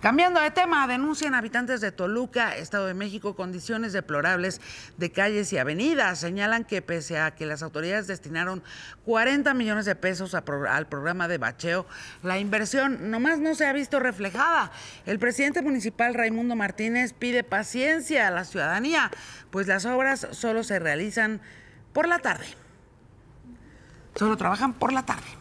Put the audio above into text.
Cambiando de tema, denuncian habitantes de Toluca, Estado de México, condiciones deplorables de calles y avenidas. Señalan que pese a que las autoridades destinaron 40 millones de pesos al programa de bacheo, la inversión nomás no se ha visto reflejada. El presidente municipal Raimundo Martínez pide paciencia a la ciudadanía, pues las obras solo se realizan por la tarde. Solo trabajan por la tarde.